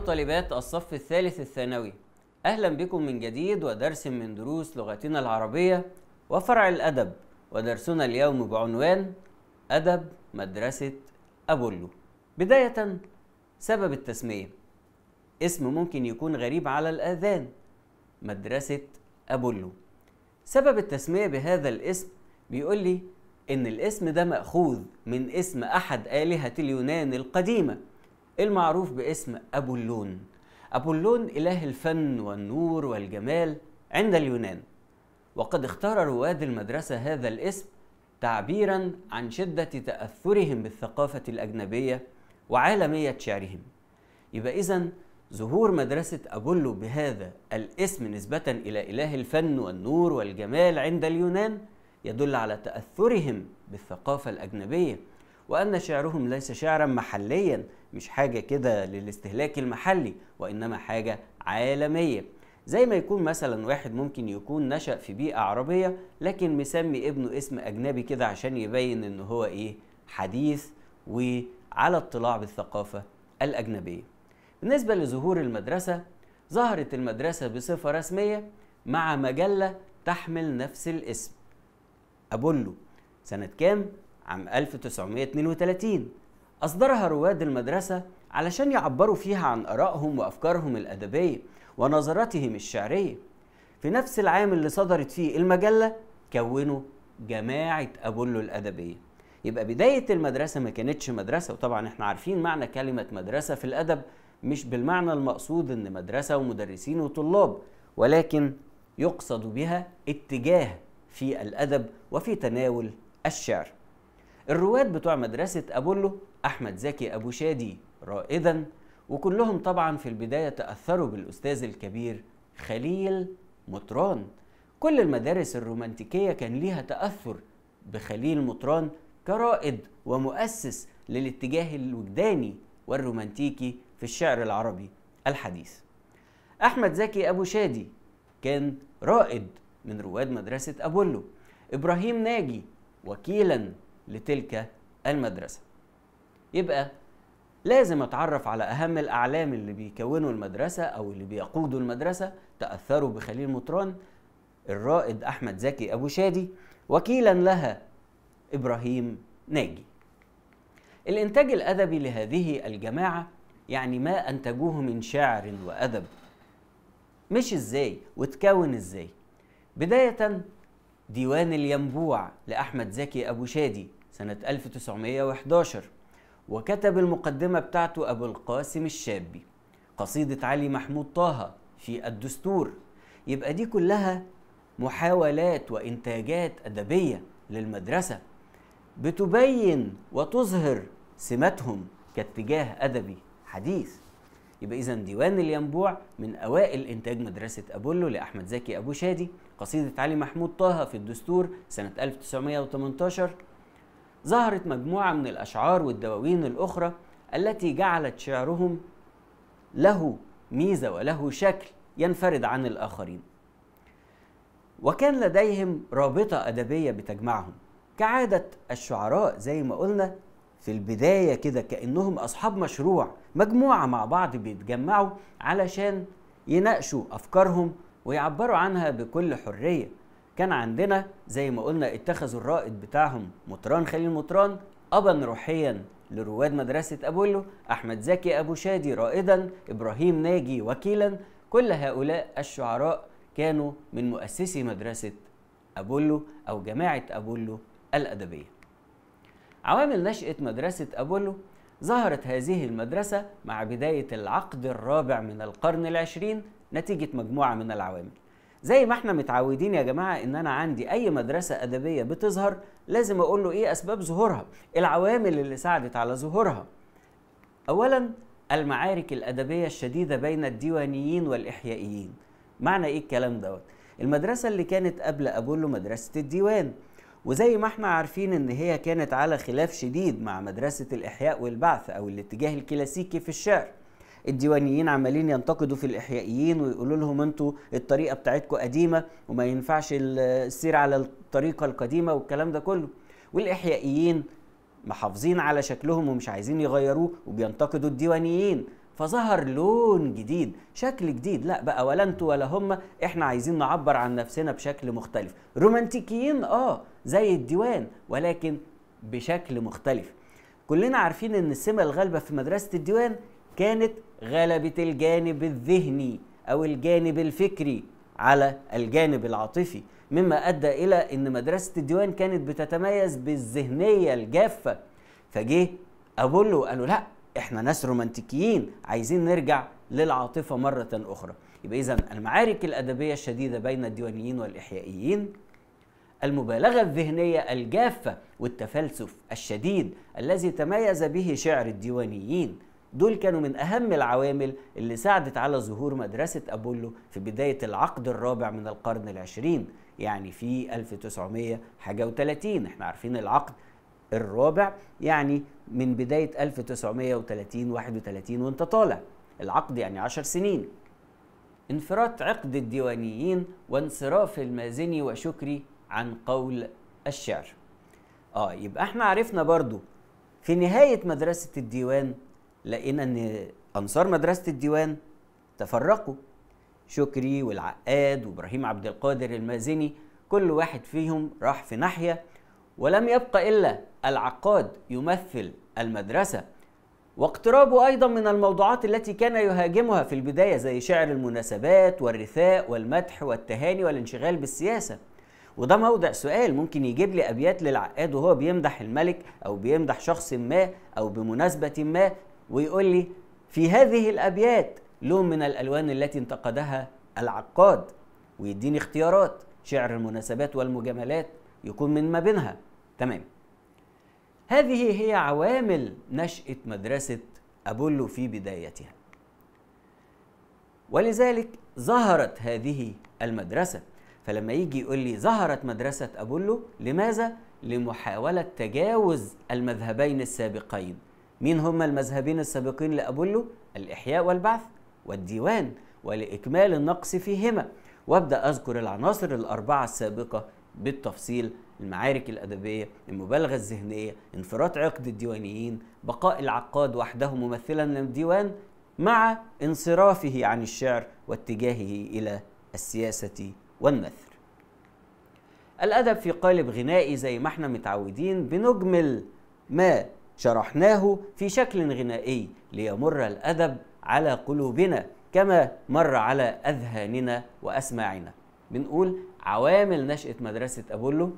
طالبات الصف الثالث الثانوي أهلا بكم من جديد ودرس من دروس لغتنا العربية وفرع الأدب ودرسنا اليوم بعنوان أدب مدرسة أبولو بداية سبب التسمية اسم ممكن يكون غريب على الآذان مدرسة أبولو سبب التسمية بهذا الاسم بيقول لي إن الاسم ده مأخوذ من اسم أحد آلهة اليونان القديمة المعروف باسم أبولون أبولون إله الفن والنور والجمال عند اليونان وقد اختار رواد المدرسة هذا الاسم تعبيرا عن شدة تأثرهم بالثقافة الأجنبية وعالمية شعرهم يبقى إذا ظهور مدرسة أبولو بهذا الاسم نسبة إلى إله الفن والنور والجمال عند اليونان يدل على تأثرهم بالثقافة الأجنبية وأن شعرهم ليس شعرا محليا مش حاجة كده للاستهلاك المحلي وإنما حاجة عالمية زي ما يكون مثلا واحد ممكن يكون نشأ في بيئة عربية لكن مسمي ابنه اسم أجنبي كده عشان يبين إن هو إيه حديث وعلى اطلاع بالثقافة الأجنبية بالنسبة لظهور المدرسة ظهرت المدرسة بصفة رسمية مع مجلة تحمل نفس الاسم أبولو سنة كام؟ عام 1932 أصدرها رواد المدرسة علشان يعبروا فيها عن آرائهم وأفكارهم الأدبية ونظراتهم الشعرية في نفس العام اللي صدرت فيه المجلة كونوا جماعة أبولو الأدبية يبقى بداية المدرسة ما كانتش مدرسة وطبعا احنا عارفين معنى كلمة مدرسة في الأدب مش بالمعنى المقصود ان مدرسة ومدرسين وطلاب ولكن يقصد بها اتجاه في الأدب وفي تناول الشعر الرواد بتوع مدرسة أبولو أحمد زكي أبو شادي رائدا وكلهم طبعا في البداية تأثروا بالأستاذ الكبير خليل مطران كل المدارس الرومانتيكية كان ليها تأثر بخليل مطران كرائد ومؤسس للاتجاه الوجداني والرومانتيكي في الشعر العربي الحديث أحمد زكي أبو شادي كان رائد من رواد مدرسة أبولو إبراهيم ناجي وكيلا لتلك المدرسة يبقى لازم اتعرف على اهم الاعلام اللي بيكونوا المدرسه او اللي بيقودوا المدرسه تاثروا بخليل مطران الرائد احمد زكي ابو شادي وكيلا لها ابراهيم ناجي الانتاج الادبي لهذه الجماعه يعني ما انتجوه من شعر وادب مش ازاي وتكون ازاي بدايه ديوان الينبوع لاحمد زكي ابو شادي سنة 1911 وكتب المقدمة بتاعته أبو القاسم الشابي قصيدة علي محمود طه في الدستور يبقى دي كلها محاولات وإنتاجات أدبية للمدرسة بتبين وتظهر سماتهم كاتجاه أدبي حديث يبقى إذا ديوان الينبوع من أوائل إنتاج مدرسة أبولو لأحمد زكي أبو شادي قصيدة علي محمود طه في الدستور سنة 1918 ظهرت مجموعة من الأشعار والدواوين الأخرى التي جعلت شعرهم له ميزة وله شكل ينفرد عن الآخرين وكان لديهم رابطة أدبية بتجمعهم كعادة الشعراء زي ما قلنا في البداية كده كأنهم أصحاب مشروع مجموعة مع بعض بيتجمعوا علشان يناقشوا أفكارهم ويعبروا عنها بكل حرية كان عندنا زي ما قلنا اتخذوا الرائد بتاعهم مطران خليل مطران أبا روحيا لرواد مدرسة أبولو أحمد زكي أبو شادي رائدا إبراهيم ناجي وكيلا كل هؤلاء الشعراء كانوا من مؤسسي مدرسة أبولو أو جماعة أبولو الأدبية عوامل نشأة مدرسة أبولو ظهرت هذه المدرسة مع بداية العقد الرابع من القرن العشرين نتيجة مجموعة من العوامل زي ما احنا متعودين يا جماعه ان انا عندي اي مدرسه ادبيه بتظهر لازم اقول له ايه اسباب ظهورها العوامل اللي ساعدت على ظهورها اولا المعارك الادبيه الشديده بين الديوانيين والاحيائيين معنى ايه الكلام دوت المدرسه اللي كانت قبل ابولو مدرسه الديوان وزي ما احنا عارفين ان هي كانت على خلاف شديد مع مدرسه الاحياء والبعث او الاتجاه الكلاسيكي في الشعر الديوانيين عمالين ينتقدوا في الاحيائيين ويقولوا لهم انتوا الطريقه بتاعتكم قديمه وما ينفعش السير على الطريقه القديمه والكلام ده كله والاحيائيين محافظين على شكلهم ومش عايزين يغيروه وبينتقدوا الديوانيين فظهر لون جديد شكل جديد لا بقى ولا انتوا ولا هم احنا عايزين نعبر عن نفسنا بشكل مختلف رومانتيكيين اه زي الديوان ولكن بشكل مختلف كلنا عارفين ان السمة الغالبة في مدرسة الديوان كانت غلبت الجانب الذهني أو الجانب الفكري على الجانب العاطفي مما أدى إلى أن مدرسة الديوان كانت بتتميز بالذهنية الجافة فجه أبولو قالوا لا إحنا ناس رومانتيكيين عايزين نرجع للعاطفة مرة أخرى يبقى إذا المعارك الأدبية الشديدة بين الديوانيين والإحيائيين المبالغة الذهنية الجافة والتفلسف الشديد الذي تميز به شعر الديوانيين دول كانوا من أهم العوامل اللي ساعدت على ظهور مدرسة أبولو في بداية العقد الرابع من القرن العشرين يعني في 1930 احنا عارفين العقد الرابع يعني من بداية 1930 31 وانت طالع العقد يعني 10 سنين انفراد عقد الديوانيين وانصراف المازني وشكري عن قول الشعر اه يبقى احنا عرفنا برضو في نهاية مدرسة الديوان لقينا ان انصار مدرسه الديوان تفرقوا شكري والعقاد وابراهيم عبد القادر المازني كل واحد فيهم راح في ناحيه ولم يبقى الا العقاد يمثل المدرسه واقترابه ايضا من الموضوعات التي كان يهاجمها في البدايه زي شعر المناسبات والرثاء والمدح والتهاني والانشغال بالسياسه وده موضع سؤال ممكن يجيب لي ابيات للعقاد وهو بيمدح الملك او بيمدح شخص ما او بمناسبه ما ويقول لي في هذه الأبيات لون من الألوان التي انتقدها العقاد ويديني اختيارات شعر المناسبات والمجاملات يكون من ما بينها تمام هذه هي عوامل نشأة مدرسة أبولو في بدايتها ولذلك ظهرت هذه المدرسة فلما يجي يقول لي ظهرت مدرسة أبولو لماذا؟ لمحاولة تجاوز المذهبين السابقين مين هما المذهبين السابقين لأبولو؟ الإحياء والبعث والديوان ولإكمال النقص فيهما وابدأ أذكر العناصر الأربعة السابقة بالتفصيل المعارك الأدبية المبالغة الذهنية انفراط عقد الديوانيين بقاء العقاد وحده ممثلا للديوان مع انصرافه عن الشعر واتجاهه إلى السياسة والنثر الأدب في قالب غنائي زي ما احنا متعودين بنجمل ما شرحناه في شكل غنائي ليمر الأدب على قلوبنا كما مر على أذهاننا وأسماعنا بنقول عوامل نشأة مدرسة أبولو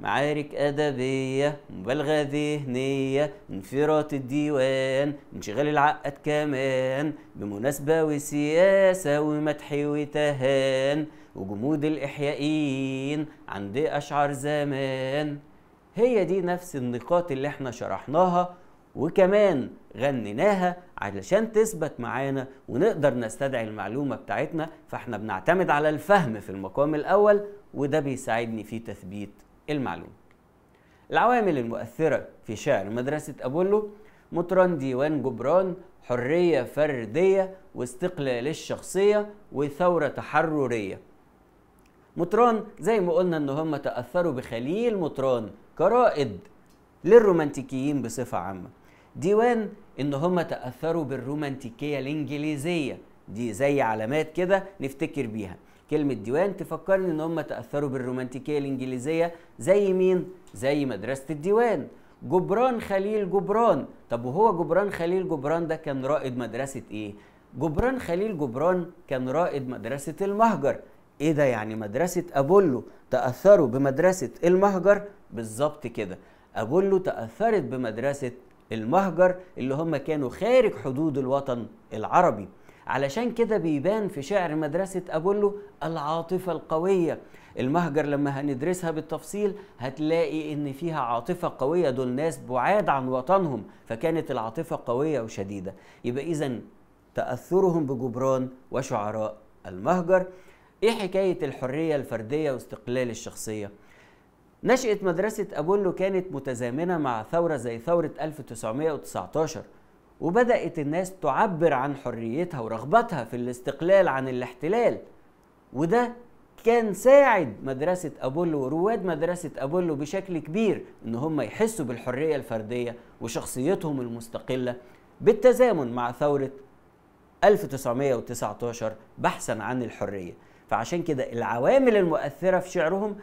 معارك أدبية مبالغة ذهنية انفراط الديوان انشغال العقد كمان بمناسبة وسياسة ومدح وتهان وجمود الإحيائيين عند أشعر زمان هي دي نفس النقاط اللي احنا شرحناها وكمان غنيناها علشان تثبت معانا ونقدر نستدعي المعلومة بتاعتنا فاحنا بنعتمد على الفهم في المقام الأول وده بيساعدني في تثبيت المعلومة العوامل المؤثرة في شعر مدرسة أبولو مطران ديوان جبران حرية فردية واستقلال الشخصية وثورة تحررية مطران زي ما قلنا ان هم تأثروا بخليل مطران جرائد للرومانتيكيين بصفة عامة ديوان ان هم تأثروا بالرومانتيكية الانجليزية دي زي علامات كده نفتكر بيها كلمة ديوان تفكرني ان هم تأثروا بالرومانتيكية الانجليزية زي مين؟ زي مدرسة الديوان جبران خليل جبران طب وهو جبران خليل جبران ده كان رائد مدرسة ايه؟ جبران خليل جبران كان رائد مدرسة المهجر ايه ده يعني مدرسة ابولو تأثروا بمدرسة المهجر بالظبط كده أبولو تأثرت بمدرسة المهجر اللي هم كانوا خارج حدود الوطن العربي علشان كده بيبان في شعر مدرسة أبولو العاطفة القوية المهجر لما هندرسها بالتفصيل هتلاقي إن فيها عاطفة قوية دول ناس بعاد عن وطنهم فكانت العاطفة قوية وشديدة يبقى إذا تأثرهم بجبران وشعراء المهجر إيه حكاية الحرية الفردية واستقلال الشخصية؟ نشأة مدرسة أبولو كانت متزامنة مع ثورة زي ثورة 1919 وبدأت الناس تعبر عن حريتها ورغبتها في الاستقلال عن الاحتلال وده كان ساعد مدرسة أبولو ورواد مدرسة أبولو بشكل كبير إن هم يحسوا بالحرية الفردية وشخصيتهم المستقلة بالتزامن مع ثورة 1919 بحثا عن الحرية فعشان كده العوامل المؤثرة في شعرهم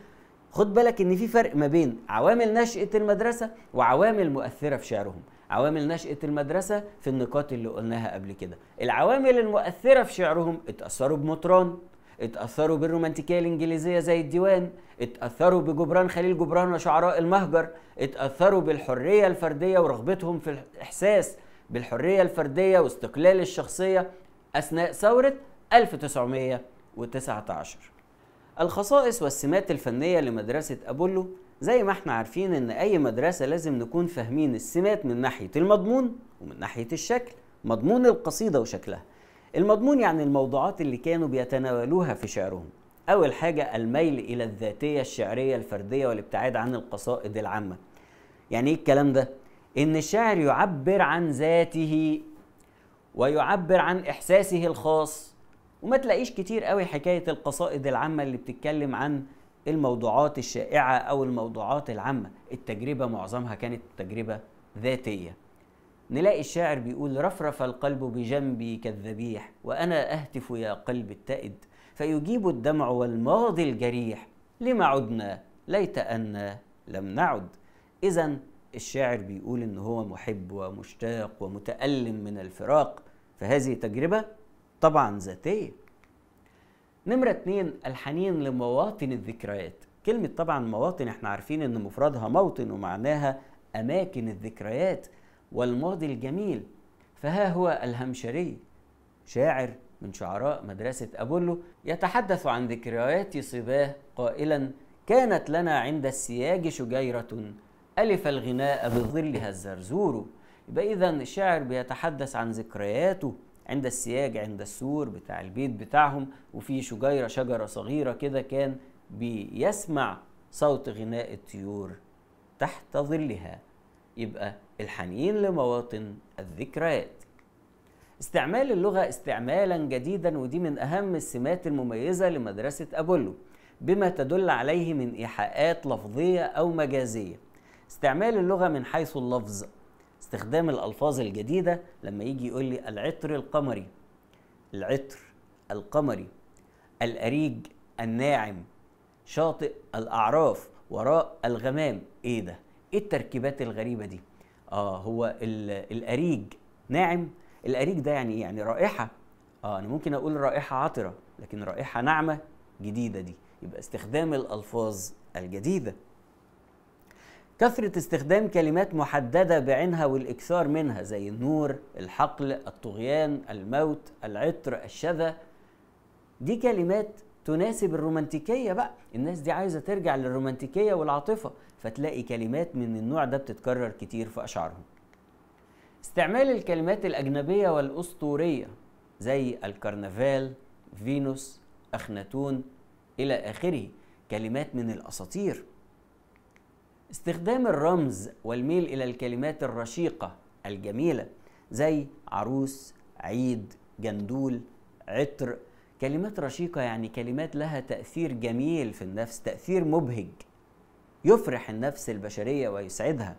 خد بالك ان في فرق ما بين عوامل نشأة المدرسة وعوامل مؤثرة في شعرهم عوامل نشأة المدرسة في النقاط اللي قلناها قبل كده العوامل المؤثرة في شعرهم اتأثروا بمطران اتأثروا بالرومانتيكية الإنجليزية زي الديوان اتأثروا بجبران خليل جبران وشعراء المهجر اتأثروا بالحرية الفردية ورغبتهم في الإحساس بالحرية الفردية واستقلال الشخصية أثناء ثورة 1919 الخصائص والسمات الفنية لمدرسة أبولو زي ما احنا عارفين ان اي مدرسة لازم نكون فاهمين السمات من ناحية المضمون ومن ناحية الشكل مضمون القصيدة وشكلها المضمون يعني الموضوعات اللي كانوا بيتناولوها في شعرهم أول حاجة الميل إلى الذاتية الشعرية الفردية والابتعاد عن القصائد العامة يعني إيه الكلام ده؟ إن الشاعر يعبر عن ذاته ويعبر عن إحساسه الخاص وما تلاقيش كتير قوي حكايه القصائد العامه اللي بتتكلم عن الموضوعات الشائعه او الموضوعات العامه التجربه معظمها كانت تجربه ذاتيه نلاقي الشاعر بيقول رفرف القلب بجنبي كالذبيح وانا اهتف يا قلب التئد فيجيب الدمع والماضي الجريح لما عدنا ليت أنا لم نعد إذا الشاعر بيقول إن هو محب ومشتاق ومتألم من الفراق فهذه تجربة طبعا ذاتية نمرة اتنين الحنين لمواطن الذكريات كلمة طبعا مواطن احنا عارفين ان مفردها موطن ومعناها أماكن الذكريات والماضي الجميل فها هو الهمشري شاعر من شعراء مدرسة أبولو يتحدث عن ذكريات صباه قائلا كانت لنا عند السياج شجيرة ألف الغناء بظلها الزرزور يبقى إذا الشاعر بيتحدث عن ذكرياته عند السياج عند السور بتاع البيت بتاعهم وفي شجيرة شجرة صغيرة كده كان بيسمع صوت غناء الطيور تحت ظلها يبقى الحنين لمواطن الذكريات استعمال اللغة استعمالا جديدا ودي من أهم السمات المميزة لمدرسة أبولو بما تدل عليه من إيحاءات لفظية أو مجازية استعمال اللغة من حيث اللفظ استخدام الألفاظ الجديدة لما يجي يقول لي العطر القمري العطر القمري الأريج الناعم شاطئ الأعراف وراء الغمام إيه ده؟ إيه التركيبات الغريبة دي؟ آه هو الأريج ناعم الأريج ده يعني إيه؟ يعني رائحة آه أنا ممكن أقول رائحة عطرة لكن رائحة ناعمة جديدة دي يبقى استخدام الألفاظ الجديدة كثرة استخدام كلمات محددة بعينها والإكثار منها زي النور، الحقل، الطغيان، الموت، العطر، الشذا دي كلمات تناسب الرومانتيكية بقى الناس دي عايزة ترجع للرومانتيكية والعاطفة فتلاقي كلمات من النوع ده بتتكرر كتير في أشعارهم استعمال الكلمات الأجنبية والأسطورية زي الكرنفال، فينوس، أخناتون إلى آخره كلمات من الأساطير استخدام الرمز والميل إلى الكلمات الرشيقة الجميلة زي عروس عيد جندول عطر كلمات رشيقة يعني كلمات لها تأثير جميل في النفس تأثير مبهج يفرح النفس البشرية ويسعدها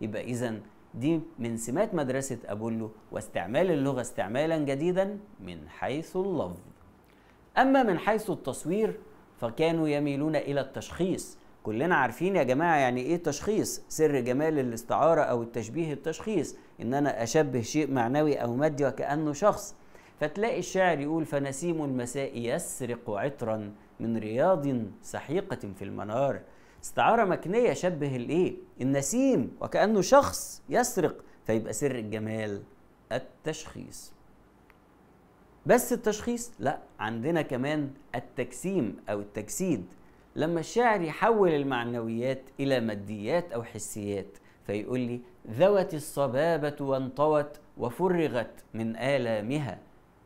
يبقى إذا دي من سمات مدرسة أبولو واستعمال اللغة استعمالا جديدا من حيث اللفظ أما من حيث التصوير فكانوا يميلون إلى التشخيص كلنا عارفين يا جماعه يعني ايه تشخيص سر جمال الاستعاره او التشبيه التشخيص ان انا اشبه شيء معنوي او مادي وكانه شخص فتلاقي الشاعر يقول فنسيم المساء يسرق عطرا من رياض سحيقه في المنار استعاره مكنيه شبه الايه النسيم وكانه شخص يسرق فيبقى سر الجمال التشخيص بس التشخيص لا عندنا كمان التجسيم او التجسيد لما الشاعر يحول المعنويات إلى ماديات أو حسيات فيقول لي ذوت الصبابة وانطوت وفرغت من آلامها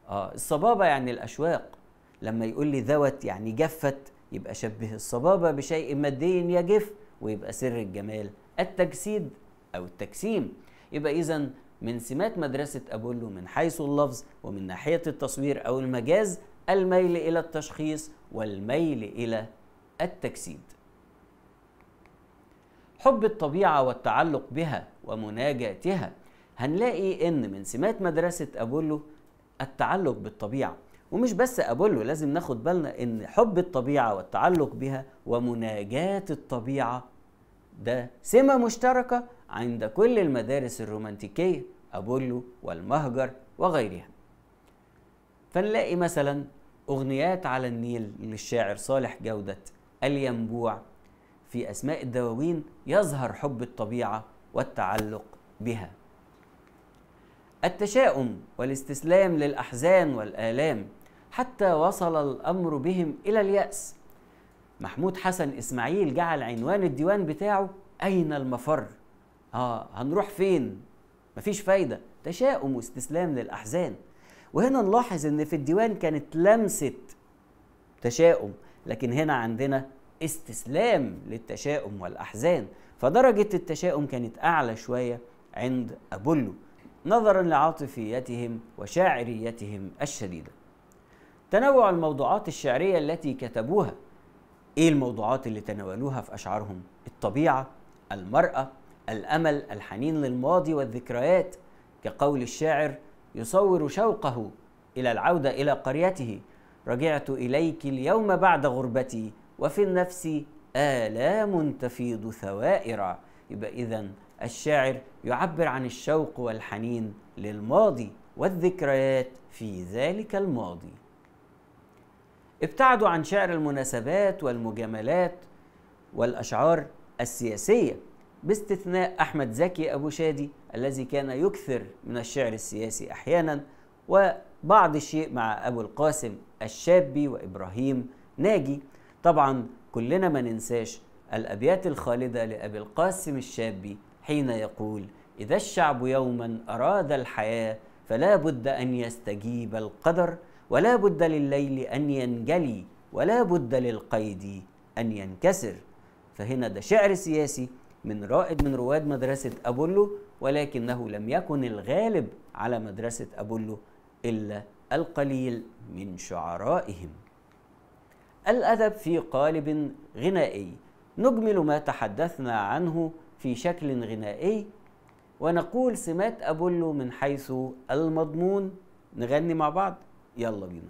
آه الصبابة يعني الأشواق لما يقول لي ذوت يعني جفت يبقى شبه الصبابة بشيء مادي يجف ويبقى سر الجمال التجسيد أو التجسيم يبقى إذا من سمات مدرسة أبولو من حيث اللفظ ومن ناحية التصوير أو المجاز الميل إلى التشخيص والميل إلى التجسيد حب الطبيعة والتعلق بها ومناجاتها هنلاقي إن من سمات مدرسة أبولو التعلق بالطبيعة ومش بس أبولو لازم ناخد بالنا إن حب الطبيعة والتعلق بها ومناجاة الطبيعة ده سمة مشتركة عند كل المدارس الرومانتيكية أبولو والمهجر وغيرها فنلاقي مثلا أغنيات على النيل للشاعر صالح جودة الينبوع في أسماء الدواوين يظهر حب الطبيعة والتعلق بها التشاؤم والاستسلام للأحزان والآلام حتى وصل الأمر بهم إلى اليأس محمود حسن إسماعيل جعل عنوان الديوان بتاعه أين المفر؟ آه هنروح فين؟ مفيش فايدة تشاؤم واستسلام للأحزان وهنا نلاحظ أن في الديوان كانت لمسة تشاؤم لكن هنا عندنا استسلام للتشاؤم والأحزان فدرجة التشاؤم كانت أعلى شوية عند أبولو نظرا لعاطفيتهم وشاعريتهم الشديدة تنوع الموضوعات الشعرية التي كتبوها إيه الموضوعات اللي تناولوها في أشعارهم؟ الطبيعة، المرأة، الأمل، الحنين للماضي والذكريات كقول الشاعر يصور شوقه إلى العودة إلى قريته رجعت إليك اليوم بعد غربتي وفي النفس آلام تفيض ثوائر يبقى إذا الشاعر يعبر عن الشوق والحنين للماضي والذكريات في ذلك الماضي ابتعدوا عن شعر المناسبات والمجاملات والأشعار السياسية باستثناء أحمد زكي أبو شادي الذي كان يكثر من الشعر السياسي أحيانا و بعض الشيء مع أبو القاسم الشابي وإبراهيم ناجي طبعا كلنا ما ننساش الأبيات الخالدة لأبي القاسم الشابي حين يقول إذا الشعب يوما أراد الحياة فلا بد أن يستجيب القدر ولا بد لليل أن ينجلي ولا بد للقيد أن ينكسر فهنا ده شعر سياسي من رائد من رواد مدرسة أبولو ولكنه لم يكن الغالب على مدرسة أبولو إلا القليل من شعرائهم الأدب في قالب غنائي نجمل ما تحدثنا عنه في شكل غنائي ونقول سمات أبولو من حيث المضمون نغني مع بعض يلا بينا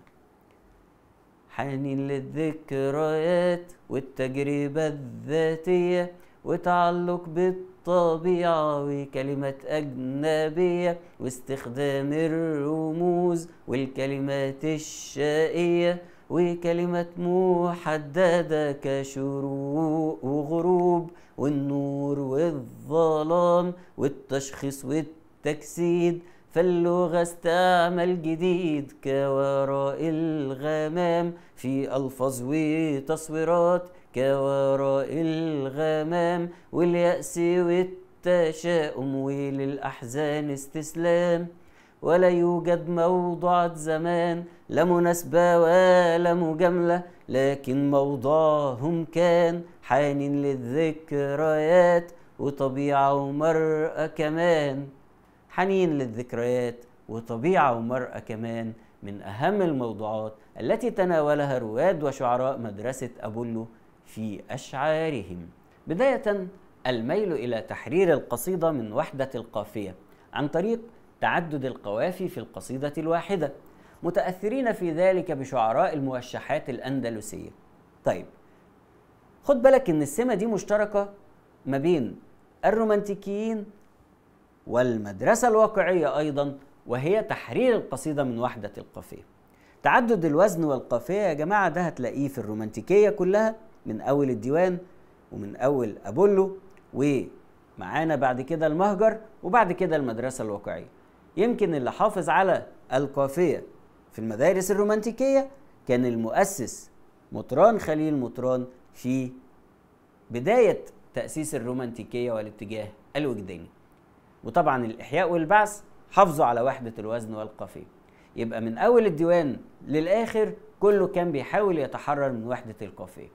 حنين للذكريات والتجربة الذاتية وتعلق بالطبع الطبيعة وكلمات أجنبية واستخدام الرموز والكلمات الشقية وكلمات محددة كشروق وغروب والنور والظلام والتشخيص والتجسيد فاللغة استعمل جديد كوراء الغمام في ألفاظ وتصويرات كوراء الغمام واليأس والتشاؤم وللأحزان استسلام ولا يوجد موضوعة زمان لا مناسبة ولا مجاملة لكن موضعهم كان حنين للذكريات وطبيعة ومرأة كمان حنين للذكريات وطبيعة ومرأة كمان من أهم الموضوعات التي تناولها رواد وشعراء مدرسة أبولو في أشعارهم بداية الميل إلى تحرير القصيدة من وحدة القافية عن طريق تعدد القوافي في القصيدة الواحدة متأثرين في ذلك بشعراء الموشحات الأندلسية طيب خد بالك إن السمة دي مشتركة ما بين الرومانتيكيين والمدرسة الواقعية أيضا وهي تحرير القصيدة من وحدة القافية تعدد الوزن والقافية يا جماعة ده هتلاقيه في الرومانتيكية كلها من اول الديوان ومن اول ابولو ومعانا بعد كده المهجر وبعد كده المدرسه الواقعيه يمكن اللي حافظ على القافيه في المدارس الرومانتيكيه كان المؤسس مطران خليل مطران في بدايه تاسيس الرومانتيكيه والاتجاه الوجداني وطبعا الاحياء والبعث حافظوا على وحده الوزن والقافيه يبقى من اول الديوان للاخر كله كان بيحاول يتحرر من وحده القافيه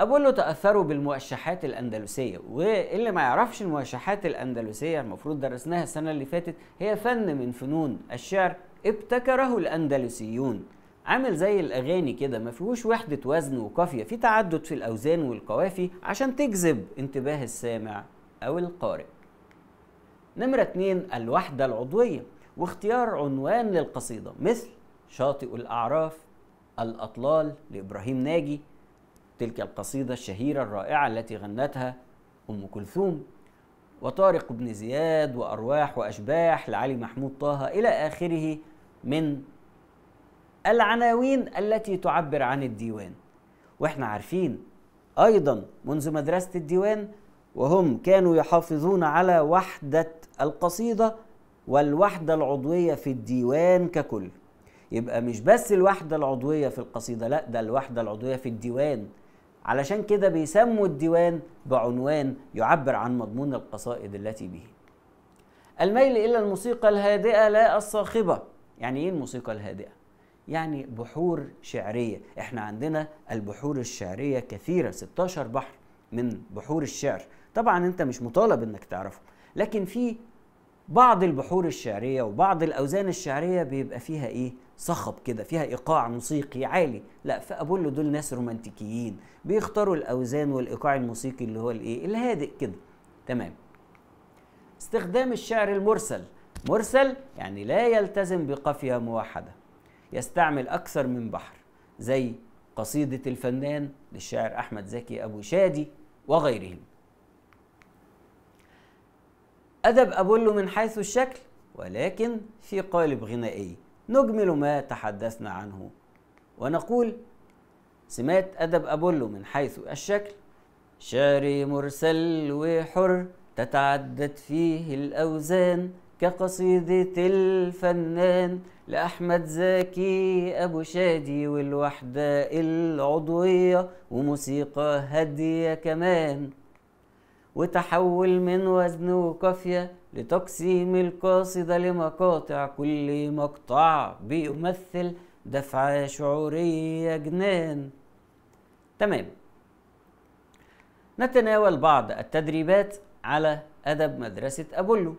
أبولو تأثروا بالموشحات الأندلسية واللي ما يعرفش الموشحات الأندلسية المفروض درسناها السنة اللي فاتت هي فن من فنون الشعر ابتكره الأندلسيون عامل زي الأغاني كده ما فيهوش وحدة وزن وقافية في تعدد في الأوزان والقوافي عشان تجذب انتباه السامع أو القارئ نمرة اتنين الوحدة العضوية واختيار عنوان للقصيدة مثل شاطئ الأعراف الأطلال لإبراهيم ناجي تلك القصيدة الشهيرة الرائعة التي غنتها أم كلثوم وطارق بن زياد وأرواح وأشباح لعلي محمود طه إلى آخره من العناوين التي تعبر عن الديوان واحنا عارفين أيضا منذ مدرسة الديوان وهم كانوا يحافظون على وحدة القصيدة والوحدة العضوية في الديوان ككل يبقى مش بس الوحدة العضوية في القصيدة لا ده الوحدة العضوية في الديوان علشان كده بيسموا الديوان بعنوان يعبر عن مضمون القصائد التي به الميل إلى الموسيقى الهادئة لا الصاخبة يعني إيه الموسيقى الهادئة؟ يعني بحور شعرية إحنا عندنا البحور الشعرية كثيرة 16 بحر من بحور الشعر طبعا أنت مش مطالب أنك تعرفه لكن في بعض البحور الشعرية وبعض الأوزان الشعرية بيبقى فيها إيه؟ صخب كده فيها إيقاع موسيقي عالي لا فأبولو دول ناس رومانتيكيين بيختاروا الأوزان والإيقاع الموسيقي اللي هو الإيه؟ الهادئ كده تمام استخدام الشعر المرسل مرسل يعني لا يلتزم بقافية موحدة يستعمل أكثر من بحر زي قصيدة الفنان للشاعر أحمد زكي أبو شادي وغيرهم أدب أبولو من حيث الشكل ولكن في قالب غنائي نجمل ما تحدثنا عنه ونقول سمات أدب أبولو من حيث الشكل شاري مرسل وحر تتعدد فيه الأوزان كقصيدة الفنان لأحمد زكي أبو شادي والوحدة العضوية وموسيقى هادية كمان وتحول من وزن وقافية لتقسيم القاصدة لمقاطع كل مقطع بيمثل دفعة شعورية جنان تمام نتناول بعض التدريبات على أدب مدرسة أبولو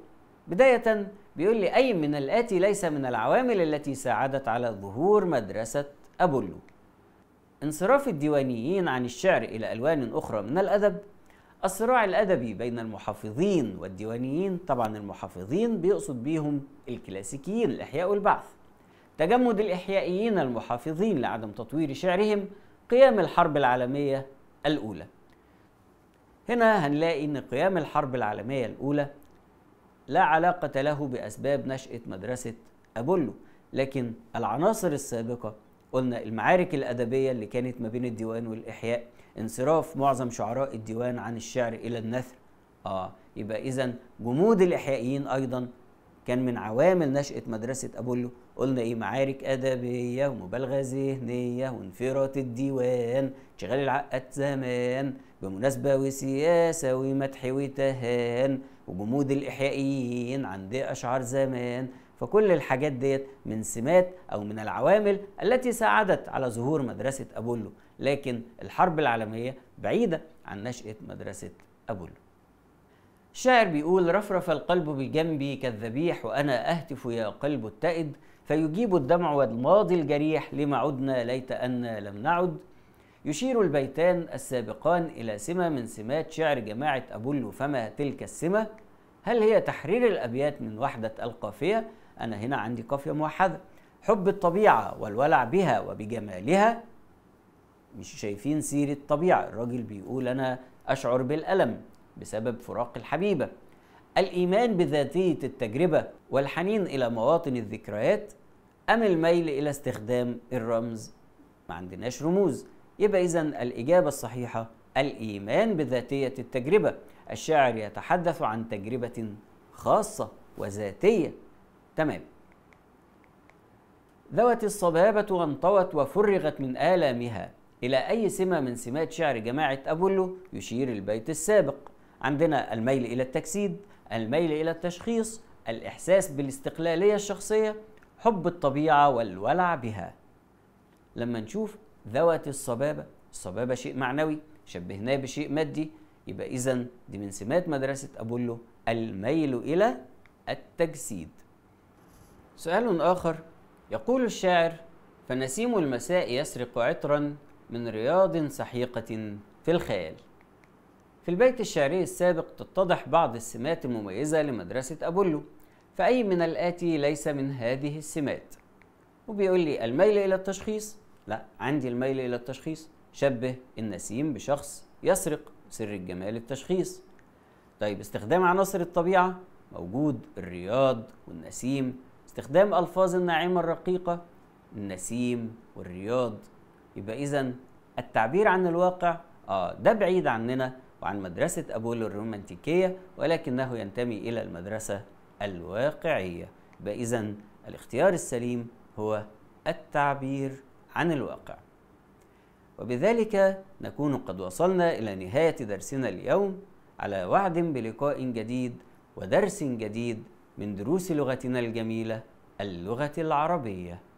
بداية بيقول لي أي من الآتي ليس من العوامل التي ساعدت على ظهور مدرسة أبولو انصراف الديوانيين عن الشعر إلى ألوان أخرى من الأدب الصراع الأدبي بين المحافظين والديوانيين طبعا المحافظين بيقصد بيهم الكلاسيكيين الإحياء والبعث تجمد الإحيائيين المحافظين لعدم تطوير شعرهم قيام الحرب العالمية الأولى هنا هنلاقي أن قيام الحرب العالمية الأولى لا علاقة له بأسباب نشأة مدرسة أبولو لكن العناصر السابقة قلنا المعارك الأدبية اللي كانت ما بين الديوان والإحياء انصراف معظم شعراء الديوان عن الشعر الى النثر اه يبقى اذا جمود الاحيائيين ايضا كان من عوامل نشأة مدرسة أبولو قلنا إيه معارك أدبية ومبالغة ذهنية وانفراط الديوان انشغال العقد زمان بمناسبة وسياسة ومدح وتهان وجمود الإحيائيين عند أشعار زمان فكل الحاجات ديت من سمات أو من العوامل التي ساعدت على ظهور مدرسة أبولو لكن الحرب العالمية بعيدة عن نشأة مدرسة أبولو الشاعر بيقول رفرف القلب بجنبي كالذبيح وأنا أهتف يا قلب اتئد فيجيب الدمع والماضي الجريح لما عدنا ليت أنا لم نعد يشير البيتان السابقان إلى سمة من سمات شعر جماعة أبولو فما تلك السمة؟ هل هي تحرير الأبيات من وحدة القافية؟ أنا هنا عندي قافية موحدة حب الطبيعة والولع بها وبجمالها مش شايفين سيرة طبيعة الراجل بيقول أنا أشعر بالألم بسبب فراق الحبيبة الإيمان بذاتية التجربة والحنين إلى مواطن الذكريات أم الميل إلى استخدام الرمز ما عندناش رموز يبقى إذا الإجابة الصحيحة الإيمان بذاتية التجربة الشاعر يتحدث عن تجربة خاصة وذاتية تمام ذوت الصبابة وانطوت وفرغت من آلامها إلى أي سمة من سمات شعر جماعة أبولو يشير البيت السابق عندنا الميل إلى التجسيد الميل إلى التشخيص الإحساس بالاستقلالية الشخصية حب الطبيعة والولع بها لما نشوف ذوات الصبابة الصبابة شيء معنوي شبهناه بشيء مادي يبقى إذا دي من سمات مدرسة أبولو الميل إلى التجسيد سؤال آخر يقول الشاعر فنسيم المساء يسرق عطرا من رياض سحيقة في الخيال في البيت الشعري السابق تتضح بعض السمات المميزة لمدرسة أبولو فأي من الآتي ليس من هذه السمات وبيقول لي الميل إلى التشخيص لا عندي الميل إلى التشخيص شبه النسيم بشخص يسرق سر الجمال التشخيص طيب استخدام عناصر الطبيعة موجود الرياض والنسيم استخدام ألفاظ الناعمة الرقيقة النسيم والرياض يبقى إذا التعبير عن الواقع آه ده بعيد عننا وعن مدرسة أبولو الرومانتيكية ولكنه ينتمي إلى المدرسة الواقعية يبقى إذا الاختيار السليم هو التعبير عن الواقع وبذلك نكون قد وصلنا إلى نهاية درسنا اليوم على وعد بلقاء جديد ودرس جديد من دروس لغتنا الجميلة اللغة العربية